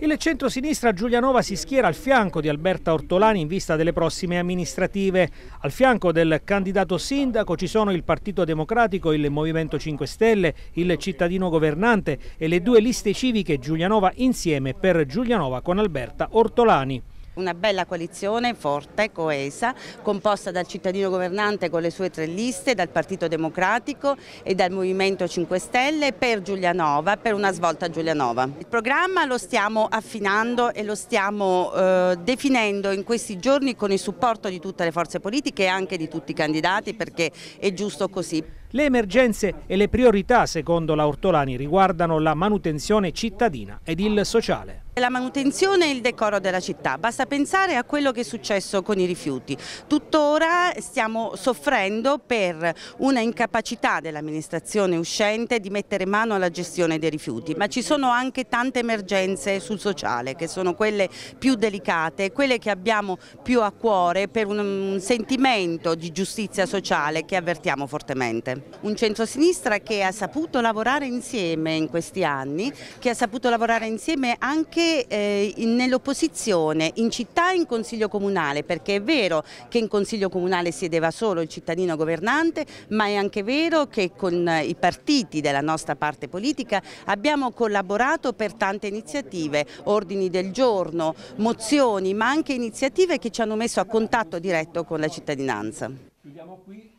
Il centro-sinistra Giulianova si schiera al fianco di Alberta Ortolani in vista delle prossime amministrative. Al fianco del candidato sindaco ci sono il Partito Democratico, il Movimento 5 Stelle, il cittadino governante e le due liste civiche Giulianova insieme per Giulianova con Alberta Ortolani una bella coalizione forte, coesa, composta dal cittadino governante con le sue tre liste, dal Partito Democratico e dal Movimento 5 Stelle per Giulianova, per una svolta a Giulianova. Il programma lo stiamo affinando e lo stiamo eh, definendo in questi giorni con il supporto di tutte le forze politiche e anche di tutti i candidati perché è giusto così. Le emergenze e le priorità, secondo la Ortolani, riguardano la manutenzione cittadina ed il sociale. La manutenzione e il decoro della città, basta pensare a quello che è successo con i rifiuti. Tuttora stiamo soffrendo per una incapacità dell'amministrazione uscente di mettere mano alla gestione dei rifiuti, ma ci sono anche tante emergenze sul sociale che sono quelle più delicate, quelle che abbiamo più a cuore per un sentimento di giustizia sociale che avvertiamo fortemente. Un centrosinistra che ha saputo lavorare insieme in questi anni, che ha saputo lavorare insieme anche eh, nell'opposizione in città e in Consiglio Comunale, perché è vero che in Consiglio Comunale siedeva solo il cittadino governante, ma è anche vero che con i partiti della nostra parte politica abbiamo collaborato per tante iniziative, ordini del giorno, mozioni, ma anche iniziative che ci hanno messo a contatto diretto con la cittadinanza. Chiudiamo qui.